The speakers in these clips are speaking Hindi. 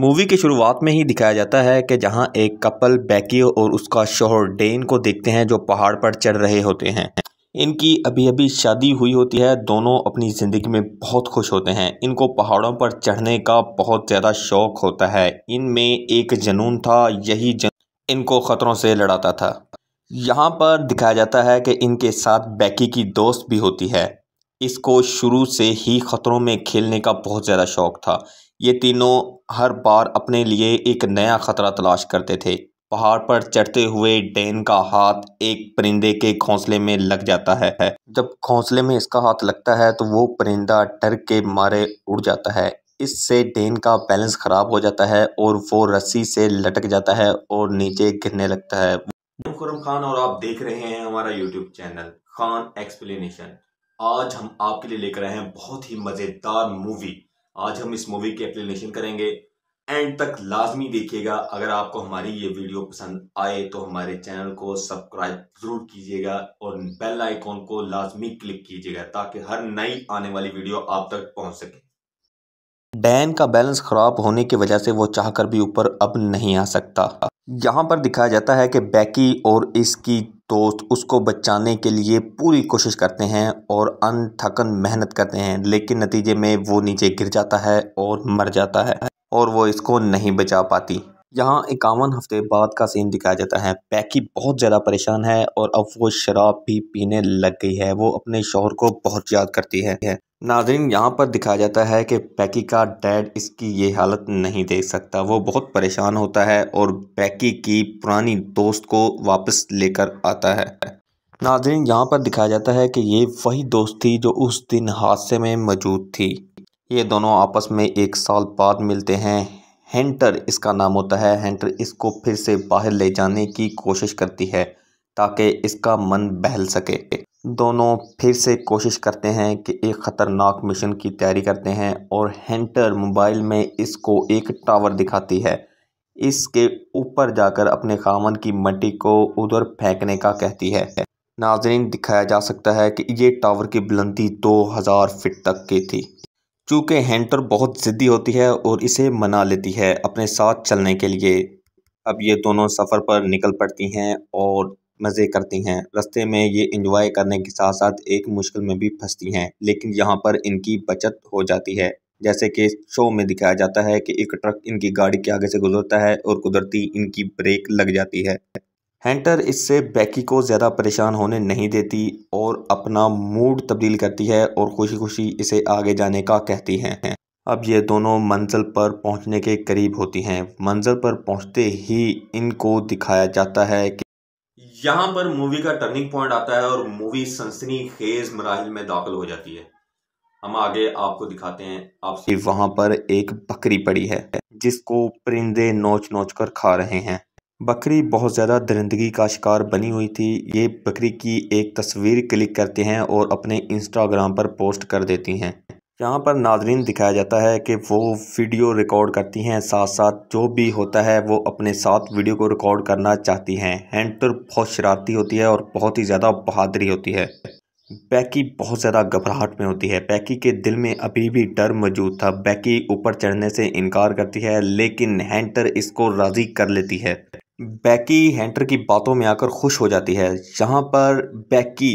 मूवी की शुरुआत में ही दिखाया जाता है कि जहां एक कपल बैकी और उसका शोहर डेन को देखते हैं जो पहाड़ पर चढ़ रहे होते हैं इनकी अभी अभी शादी हुई होती है दोनों अपनी ज़िंदगी में बहुत खुश होते हैं इनको पहाड़ों पर चढ़ने का बहुत ज़्यादा शौक़ होता है इनमें एक जनून था यही जन इनको ख़तरों से लड़ाता था यहाँ पर दिखाया जाता है कि इनके साथ बैकी की दोस्त भी होती है इसको शुरू से ही ख़तरों में खेलने का बहुत ज़्यादा शौक़ था ये तीनों हर बार अपने लिए एक नया ख़तरा तलाश करते थे पहाड़ पर चढ़ते हुए डेन का हाथ एक परिंदे के घोंसले में लग जाता है जब घोंसले में इसका हाथ लगता है तो वो परिंदा डर के मारे उड़ जाता है इससे डेन का बैलेंस ख़राब हो जाता है और वो रस्सी से लटक जाता है और नीचे गिरने लगता है खान और आप देख रहे हैं हमारा यूट्यूब चैनल खान एक्सप्लेनेशन आज हम आपके लिए लेकर आए हैं बहुत ही मज़ेदार मूवी आज हम इस मूवी की एक्सप्लेनेशन करेंगे एंड तक लाजमी देखिएगा अगर आपको हमारी ये वीडियो पसंद आए तो हमारे चैनल को सब्सक्राइब ज़रूर कीजिएगा और बेल आइकॉन को लाजमी क्लिक कीजिएगा ताकि हर नई आने वाली वीडियो आप तक पहुंच सके डैन का बैलेंस खराब होने की वजह से वो चाहकर भी ऊपर अब नहीं आ सकता यहाँ पर दिखाया जाता है कि बैकी और इसकी तो उसको बचाने के लिए पूरी कोशिश करते हैं और अनथकन मेहनत करते हैं लेकिन नतीजे में वो नीचे गिर जाता है और मर जाता है और वो इसको नहीं बचा पाती यहाँ इक्यावन हफ्ते बाद का सीन दिखाया जाता है पैकी बहुत ज़्यादा परेशान है और अब वो शराब भी पीने लग गई है वो अपने शोहर को बहुत याद करती है नाजरीन यहाँ पर दिखाया जाता है कि पैकी का डैड इसकी ये हालत नहीं देख सकता वो बहुत परेशान होता है और पैकी की पुरानी दोस्त को वापस लेकर आता है नाजरीन यहाँ पर दिखाया जाता है कि ये वही दोस्त थी जो उस दिन हादसे में मौजूद थी ये दोनों आपस में एक साल बाद मिलते हैं हेंटर इसका नाम होता है हेंटर इसको फिर से बाहर ले जाने की कोशिश करती है ताकि इसका मन बहल सके दोनों फिर से कोशिश करते हैं कि एक ख़तरनाक मिशन की तैयारी करते हैं और हेंटर मोबाइल में इसको एक टावर दिखाती है इसके ऊपर जाकर अपने खामन की मट्टी को उधर फेंकने का कहती है नाजरीन दिखाया जा सकता है कि ये टावर की बुलंदी 2000 फिट तक की थी चूँकि हेंटर बहुत ज़िद्दी होती है और इसे मना लेती है अपने साथ चलने के लिए अब ये दोनों सफ़र पर निकल पड़ती हैं और मज़े करती हैं रास्ते में ये इंजॉय करने के साथ साथ एक मुश्किल में भी फंसती हैं लेकिन यहाँ पर इनकी बचत हो जाती है जैसे कि शो में दिखाया जाता है कि एक ट्रक इनकी गाड़ी के आगे से गुजरता है और कुदरती इनकी ब्रेक लग जाती है हैंटर इससे बैकी को ज़्यादा परेशान होने नहीं देती और अपना मूड तब्दील करती है और खुशी खुशी इसे आगे जाने का कहती हैं अब ये दोनों मंजिल पर पहुंचने के करीब होती हैं मंजिल पर पहुंचते ही इनको दिखाया जाता है कि यहां पर मूवी का टर्निंग पॉइंट आता है और मूवी सनसनी खेज मराहल में दाखिल हो जाती है हम आगे आपको दिखाते हैं आपसे वहां पर एक बकरी पड़ी है जिसको परिंदे नोच नोच कर खा रहे हैं बकरी बहुत ज़्यादा दरिंदगी का शिकार बनी हुई थी ये बकरी की एक तस्वीर क्लिक करते हैं और अपने इंस्टाग्राम पर पोस्ट कर देती हैं यहाँ पर नाजरीन दिखाया जाता है कि वो वीडियो रिकॉर्ड करती हैं साथ साथ जो भी होता है वो अपने साथ वीडियो को रिकॉर्ड करना चाहती हैं हैंटर बहुत शरारती होती है और बहुत ही ज़्यादा बहादरी होती है बैकी बहुत ज़्यादा घबराहट में होती है बैकी के दिल में अभी भी डर मौजूद था बैकी ऊपर चढ़ने से इनकार करती है लेकिन हैंटर इसको राज़ी कर लेती है बैकी हैंटर की बातों में आकर खुश हो जाती है जहाँ पर बैकी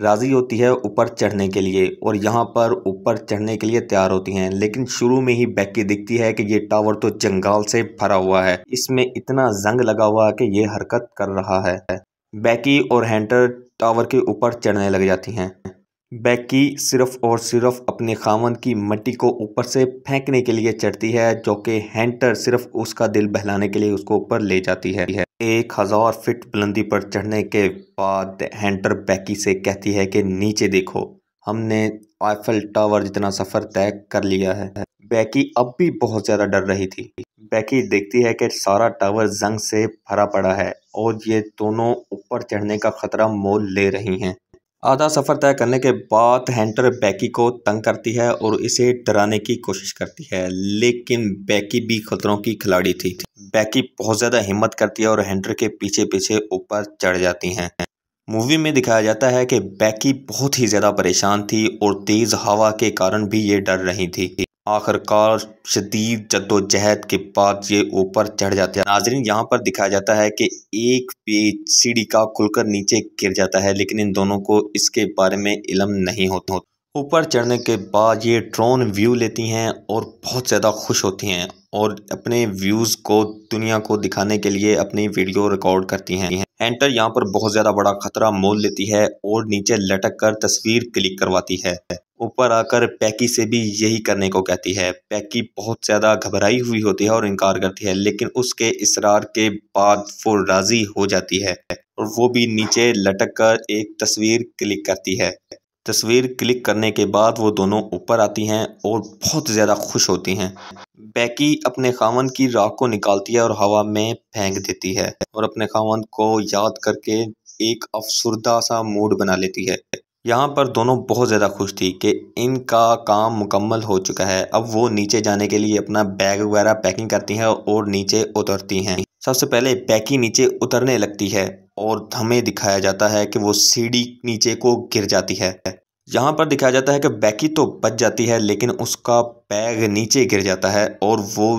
राज़ी होती है ऊपर चढ़ने के लिए और यहाँ पर ऊपर चढ़ने के लिए तैयार होती हैं लेकिन शुरू में ही बैकी दिखती है कि ये टावर तो जंगाल से भरा हुआ है इसमें इतना जंग लगा हुआ है कि ये हरकत कर रहा है बैकी और हैंटर टावर के ऊपर चढ़ने लग जाती हैं बैकी सिर्फ और सिर्फ अपने खामन की मट्टी को ऊपर से फेंकने के लिए चढ़ती है जो कि हैंटर सिर्फ उसका दिल बहलाने के लिए उसको ऊपर ले जाती है एक हज़ार फिट बुलंदी पर चढ़ने के बाद हैंटर बैकी से कहती है कि नीचे देखो हमने आईफल टावर जितना सफ़र तय कर लिया है बैकी अब भी बहुत ज़्यादा डर रही थी बैकी देखती है कि सारा टावर जंग से भरा पड़ा है और ये दोनों ऊपर चढ़ने का ख़तरा मोल ले रही हैं आधा सफ़र तय करने के बाद हैंटर बैकी को तंग करती है और इसे डराने की कोशिश करती है लेकिन बैकी भी खतरों की खिलाड़ी थी बैकी बहुत ज़्यादा हिम्मत करती है और हैंटर के पीछे पीछे ऊपर चढ़ जाती हैं मूवी में दिखाया जाता है कि बैकी बहुत ही ज़्यादा परेशान थी और तेज़ हवा के कारण भी ये डर रही थी आखिरकार शदीद जद्दोजहद के बाद ये ऊपर चढ़ जाते हैं नाजरीन यहाँ पर दिखाया जाता है कि एक पेज सीढ़ी का खुलकर नीचे गिर जाता है लेकिन इन दोनों को इसके बारे में इलम नहीं होता ऊपर चढ़ने के बाद ये ड्रोन व्यू लेती हैं और बहुत ज़्यादा खुश होती हैं और अपने व्यूज़ को दुनिया को दिखाने के लिए अपनी वीडियो रिकॉर्ड करती हैं एंटर यहाँ पर बहुत ज़्यादा बड़ा खतरा मोल लेती है और नीचे लटक कर तस्वीर क्लिक करवाती है ऊपर आकर पैकी से भी यही करने को कहती है पैकी बहुत ज़्यादा घबराई हुई होती है और इनकार करती है लेकिन उसके इसरार के बाद वो राज़ी हो जाती है और वो भी नीचे लटक कर एक तस्वीर क्लिक करती है तस्वीर क्लिक करने के बाद वो दोनों ऊपर आती हैं और बहुत ज़्यादा खुश होती हैं बैकी अपने खावन की राख को निकालती है और हवा में फेंक देती है और अपने खावन को याद करके एक अफसरदा सा मूड बना लेती है यहाँ पर दोनों बहुत ज़्यादा खुश थी कि इनका काम मुकम्मल हो चुका है अब वो नीचे जाने के लिए अपना बैग वगैरह पैकिंग करती हैं और नीचे उतरती हैं सबसे पहले पैकी नीचे उतरने लगती है और हमें दिखाया जाता है कि वो सीढ़ी नीचे को गिर जाती है यहाँ पर दिखाया जाता है कि बैकी तो बच जाती है लेकिन उसका बैग नीचे गिर जाता है और वो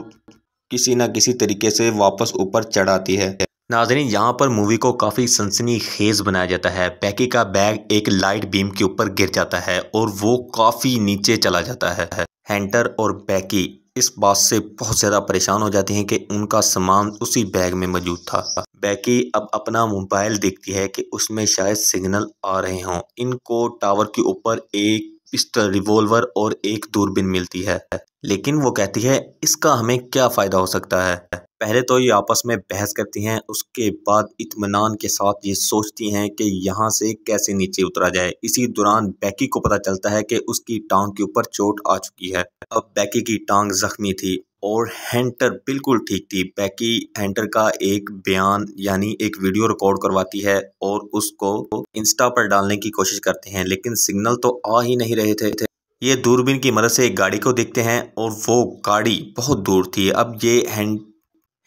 किसी न किसी तरीके से वापस ऊपर चढ़ाती है नाजरीन यहाँ पर मूवी को काफ़ी सनसनी खेज बनाया जाता है पैकी का बैग एक लाइट बीम के ऊपर गिर जाता है और वो काफ़ी नीचे चला जाता है हैंटर और पैकी इस बात से बहुत ज़्यादा परेशान हो जाती हैं कि उनका सामान उसी बैग में मौजूद था बैकी अब अपना मोबाइल देखती है कि उसमें शायद सिग्नल आ रहे हों इनको टावर के ऊपर एक पिस्टल रिवॉल्वर और एक दूरबीन मिलती है लेकिन वो कहती है इसका हमें क्या फ़ायदा हो सकता है पहले तो ये आपस में बहस करती हैं उसके बाद इतमान के साथ ये सोचती हैं कि यहाँ से कैसे नीचे उतरा जाए इसी दौरान बैकी को पता चलता है कि उसकी टांग के ऊपर चोट आ चुकी है अब बैकी की टांग जख्मी थी और हेंटर बिल्कुल ठीक थी बैकी हेंटर का एक बयान यानी एक वीडियो रिकॉर्ड करवाती है और उसको इंस्टा पर डालने की कोशिश करते हैं लेकिन सिग्नल तो आ ही नहीं रहे थे ये दूरबीन की मदद से एक गाड़ी को देखते हैं और वो गाड़ी बहुत दूर थी अब ये हैंड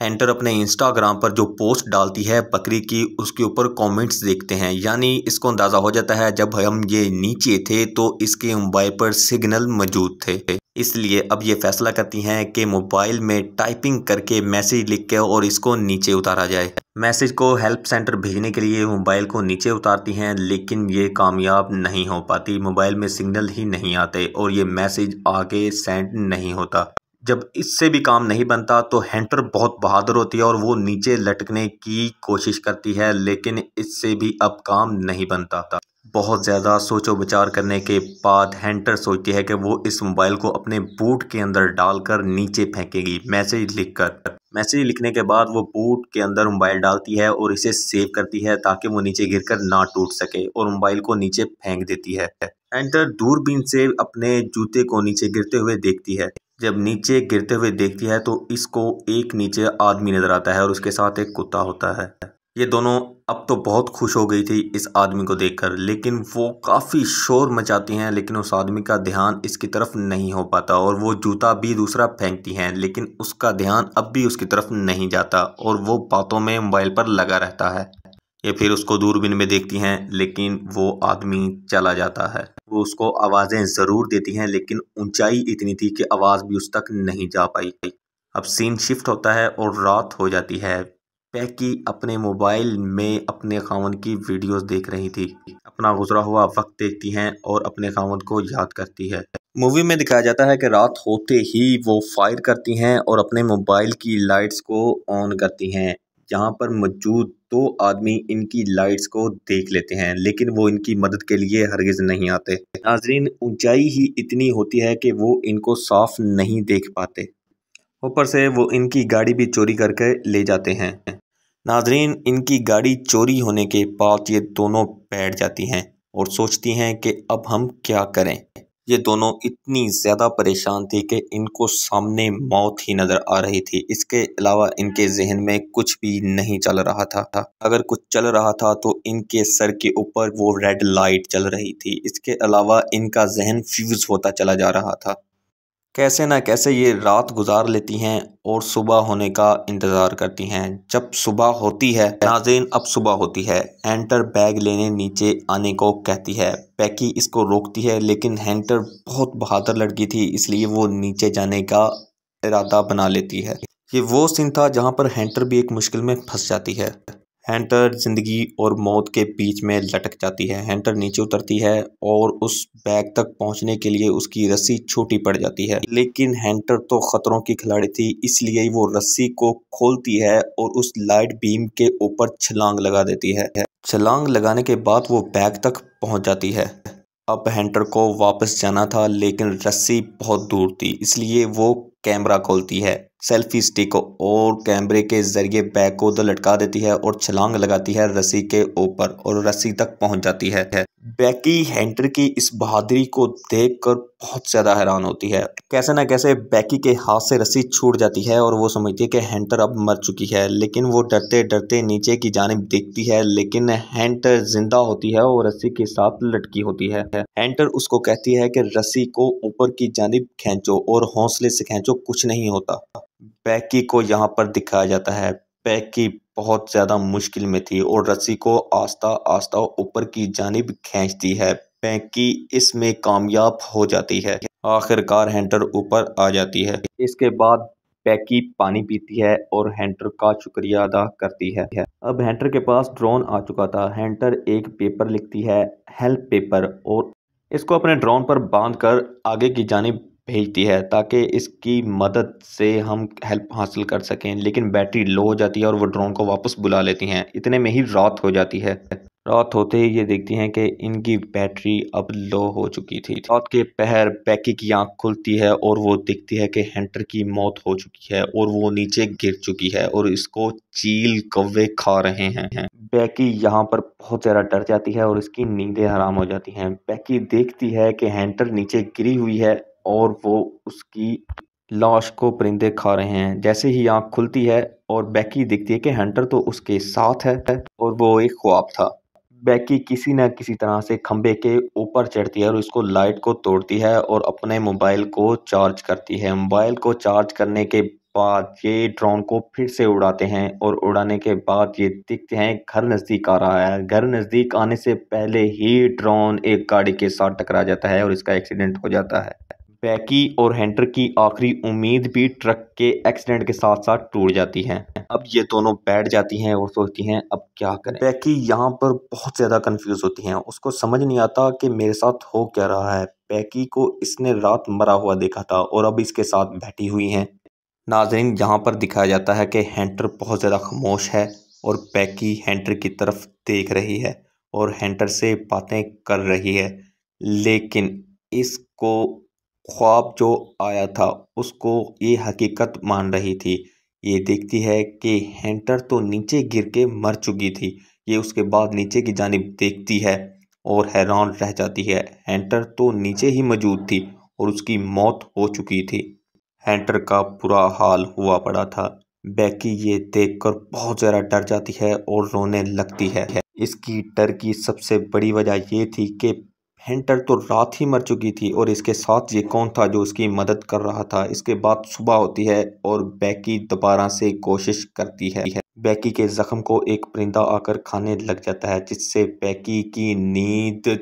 एंटर अपने इंस्टाग्राम पर जो पोस्ट डालती है बकरी की उसके ऊपर कमेंट्स देखते हैं यानी इसको अंदाज़ा हो जाता है जब हम ये नीचे थे तो इसके मोबाइल पर सिग्नल मौजूद थे इसलिए अब ये फैसला करती हैं कि मोबाइल में टाइपिंग करके मैसेज लिख के और इसको नीचे उतारा जाए मैसेज को हेल्प सेंटर भेजने के लिए मोबाइल को नीचे उतारती हैं लेकिन ये कामयाब नहीं हो पाती मोबाइल में सिग्नल ही नहीं आते और ये मैसेज आगे सेंड नहीं होता जब इससे भी काम नहीं बनता तो हैंटर बहुत बहादुर होती है और वो नीचे लटकने की कोशिश करती है लेकिन इससे भी अब काम नहीं बनता था बहुत ज़्यादा सोचो विचार करने के बाद हैंटर सोचती है कि वो इस मोबाइल को अपने बूट के अंदर डालकर नीचे फेंकेगी मैसेज लिखकर मैसेज लिखने के बाद वो बूट के अंदर मोबाइल डालती है और इसे सेव करती है ताकि वो नीचे गिरकर ना टूट सके और मोबाइल को नीचे फेंक देती है हैंटर दूरबीन से अपने जूते को नीचे गिरते हुए देखती है जब नीचे गिरते हुए देखती है तो इसको एक नीचे आदमी नज़र आता है और उसके साथ एक कुत्ता होता है ये दोनों अब तो बहुत खुश हो गई थी इस आदमी को देखकर लेकिन वो काफ़ी शोर मचाती हैं लेकिन उस आदमी का ध्यान इसकी तरफ नहीं हो पाता और वो जूता भी दूसरा फेंकती हैं लेकिन उसका ध्यान अब भी उसकी तरफ नहीं जाता और वो बातों में मोबाइल पर लगा रहता है या फिर उसको दूरबीन में देखती हैं लेकिन वो आदमी चला जाता है वो उसको आवाज़ें ज़रूर देती हैं लेकिन ऊंचाई इतनी थी कि आवाज़ भी उस तक नहीं जा पाई अब सीन शिफ्ट होता है और रात हो जाती है पैकी अपने मोबाइल में अपने खावन की वीडियोस देख रही थी अपना गुजरा हुआ वक्त देखती हैं और अपने खावन को याद करती है मूवी में दिखाया जाता है कि रात होते ही वो फायर करती हैं और अपने मोबाइल की लाइट्स को ऑन करती हैं यहाँ पर मौजूद दो आदमी इनकी लाइट्स को देख लेते हैं लेकिन वो इनकी मदद के लिए हरगिज नहीं आते नाजरीन ऊंचाई ही इतनी होती है कि वो इनको साफ नहीं देख पाते ऊपर से वो इनकी गाड़ी भी चोरी करके ले जाते हैं नाजरीन इनकी गाड़ी चोरी होने के बाद ये दोनों बैठ जाती हैं और सोचती हैं कि अब हम क्या करें ये दोनों इतनी ज़्यादा परेशान थी कि इनको सामने मौत ही नज़र आ रही थी इसके अलावा इनके जहन में कुछ भी नहीं चल रहा था अगर कुछ चल रहा था तो इनके सर के ऊपर वो रेड लाइट चल रही थी इसके अलावा इनका जहन फ्यूज़ होता चला जा रहा था कैसे ना कैसे ये रात गुजार लेती हैं और सुबह होने का इंतज़ार करती हैं जब सुबह होती है नाजेन अब सुबह होती है एंटर बैग लेने नीचे आने को कहती है पैकी इसको रोकती है लेकिन हैंटर बहुत बहादुर लड़की थी इसलिए वो नीचे जाने का इरादा बना लेती है ये वो सीन था जहाँ पर हैंटर भी एक मुश्किल में फंस जाती है हैंटर ज़िंदगी और मौत के बीच में लटक जाती है हैंटर नीचे उतरती है और उस बैग तक पहुंचने के लिए उसकी रस्सी छोटी पड़ जाती है लेकिन हैंटर तो ख़तरों की खिलाड़ी थी इसलिए वो रस्सी को खोलती है और उस लाइट बीम के ऊपर छलांग लगा देती है छलांग लगाने के बाद वो बैग तक पहुँच जाती है अब हैंटर को वापस जाना था लेकिन रस्सी बहुत दूर थी इसलिए वो कैमरा खोलती है सेल्फी स्टिक और कैमरे के ज़रिए बैग को उधर लटका देती है और छलांग लगाती है रस्सी के ऊपर और रस्सी तक पहुंच जाती है बैकी हैंटर की इस बहादुरी को देखकर बहुत ज़्यादा हैरान होती है कैसे ना कैसे बैकी के हाथ से रस्सी छूट जाती है और वो समझती है कि हैंटर अब मर चुकी है लेकिन वो डरते डरते नीचे की जानब देखती है लेकिन हैंटर जिंदा होती है और रस्सी के साथ लटकी होती है हैंटर उसको कहती है कि रस्सी को ऊपर की जानब खेचो और हौसले से खेचो कुछ नहीं होता बैकी को यहाँ पर दिखाया जाता है बैकी बहुत ज़्यादा मुश्किल में थी और रस्सी को आस्ता आस्ता ऊपर की जानब खींचती है बैकी इसमें कामयाब हो जाती है आखिरकार हैंटर ऊपर आ जाती है इसके बाद पैकी पानी पीती है और हैंटर का शुक्रिया अदा करती है अब हैंटर के पास ड्रोन आ चुका था हैंटर एक पेपर लिखती है हेल्प पेपर और इसको अपने ड्रोन पर बांधकर आगे की जानब भेजती है ताकि इसकी मदद से हम हेल्प हासिल कर सकें लेकिन बैटरी लो हो जाती है और वो ड्रोन को वापस बुला लेती हैं इतने में ही रात हो जाती है रात होते ही ये देखती हैं कि इनकी बैटरी अब लो हो चुकी थी रात के पहर बैकी की आंख खुलती है और वो देखती है कि हेंटर की मौत हो चुकी है और वो नीचे गिर चुकी है और इसको चील कौवे खा रहे हैं बैकी यहाँ पर बहुत ज़्यादा डर जाती है और इसकी नींदें हराम हो जाती हैं बैकी देखती है कि हैंटर नीचे गिरी हुई है और वो उसकी लाश को परिंदे खा रहे हैं जैसे ही आंख खुलती है और बैकी दिखती है कि हंटर तो उसके साथ है और वो एक ख्वाब था बैकी किसी न किसी तरह से खंबे के ऊपर चढ़ती है और इसको लाइट को तोड़ती है और अपने मोबाइल को चार्ज करती है मोबाइल को चार्ज करने के बाद ये ड्रोन को फिर से उड़ाते हैं और उड़ाने के बाद ये दिखते हैं घर नज़दीक आ रहा है घर नज़दीक आने से पहले ही ड्रोन एक गाड़ी के साथ टकरा जाता है और इसका एक्सीडेंट हो जाता है बैकी और हैंटर की आखिरी उम्मीद भी ट्रक के एक्सीडेंट के साथ साथ टूट जाती है अब ये दोनों बैठ जाती हैं और सोचती हैं अब क्या करें बैकी यहाँ पर बहुत ज़्यादा कंफ्यूज होती हैं उसको समझ नहीं आता कि मेरे साथ हो क्या रहा है बैकी को इसने रात मरा हुआ देखा था और अब इसके साथ बैठी हुई है नाजरीन यहाँ पर दिखाया जाता है कि हैंटर बहुत ज़्यादा खामोश है और बैकी हैंटर की तरफ देख रही है और हैंटर से बातें कर रही है लेकिन इसको ख्वाब जो आया था उसको ये हकीकत मान रही थी ये देखती है कि हैंटर तो नीचे गिर के मर चुकी थी ये उसके बाद नीचे की जानब देखती है और हैरान रह जाती है हैंटर तो नीचे ही मौजूद थी और उसकी मौत हो चुकी थी हैंटर का बुरा हाल हुआ पड़ा था बैकी ये देखकर बहुत ज़्यादा डर जाती है और रोने लगती है इसकी डर की सबसे बड़ी वजह यह थी कि हेंटर तो रात ही मर चुकी थी और इसके साथ ये कौन था जो उसकी मदद कर रहा था इसके बाद सुबह होती है और बैकी दोबारा से कोशिश करती है बैकी के जख्म को एक परिंदा आकर खाने लग जाता है जिससे बैकी की नींद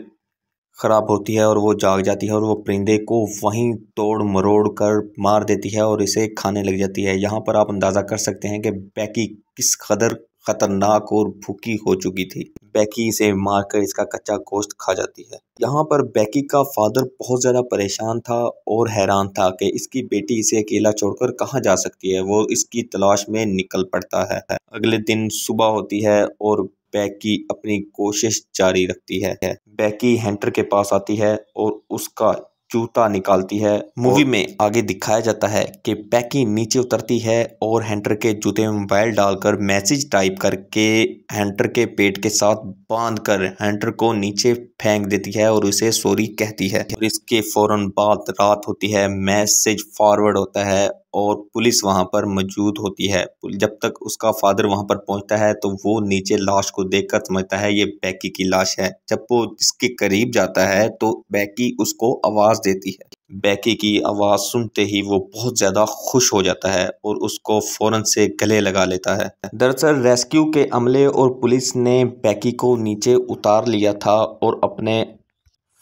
ख़राब होती है और वो जाग जाती है और वो परिंदे को वहीं तोड़ मरोड़ कर मार देती है और इसे खाने लग जाती है यहाँ पर आप अंदाज़ा कर सकते हैं कि बैकी किस कदर ख़तरनाक और भूखी हो चुकी थी बैकी इसे मारकर इसका कच्चा गोश्त खा जाती है यहाँ पर बैकी का फादर बहुत ज़्यादा परेशान था और हैरान था कि इसकी बेटी इसे अकेला छोड़कर कहाँ जा सकती है वो इसकी तलाश में निकल पड़ता है अगले दिन सुबह होती है और बैकी अपनी कोशिश जारी रखती है बैकी हेंटर के पास आती है और उसका जूता निकालती है मूवी में आगे दिखाया जाता है कि पैकी नीचे उतरती है और हैंटर के जूते में मोबाइल डालकर मैसेज टाइप करके हैंटर के पेट के साथ बांध कर हैंटर को नीचे फेंक देती है और उसे सॉरी कहती है और इसके फौरन बाद रात होती है मैसेज फॉरवर्ड होता है और पुलिस वहाँ पर मौजूद होती है जब तक उसका फादर वहाँ पर पहुँचता है तो वो नीचे लाश को देखकर समझता है ये बैकी की लाश है जब वो इसके करीब जाता है तो बैकी उसको आवाज़ देती है बैकी की आवाज़ सुनते ही वो बहुत ज़्यादा खुश हो जाता है और उसको फ़ौरन से गले लगा लेता है दरअसल रेस्क्यू के अमले और पुलिस ने बैकी को नीचे उतार लिया था और अपने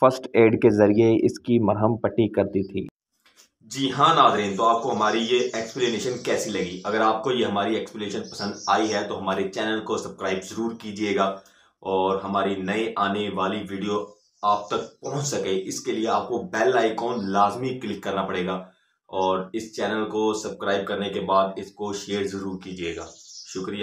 फर्स्ट एड के ज़रिए इसकी मरहम पट्टी कर दी थी जी हाँ नाजरीन तो आपको हमारी ये एक्सप्लेनेशन कैसी लगी अगर आपको ये हमारी एक्सप्लेनेशन पसंद आई है तो हमारे चैनल को सब्सक्राइब ज़रूर कीजिएगा और हमारी नए आने वाली वीडियो आप तक पहुंच सके इसके लिए आपको बेल आइकॉन लाजमी क्लिक करना पड़ेगा और इस चैनल को सब्सक्राइब करने के बाद इसको शेयर ज़रूर कीजिएगा शुक्रिया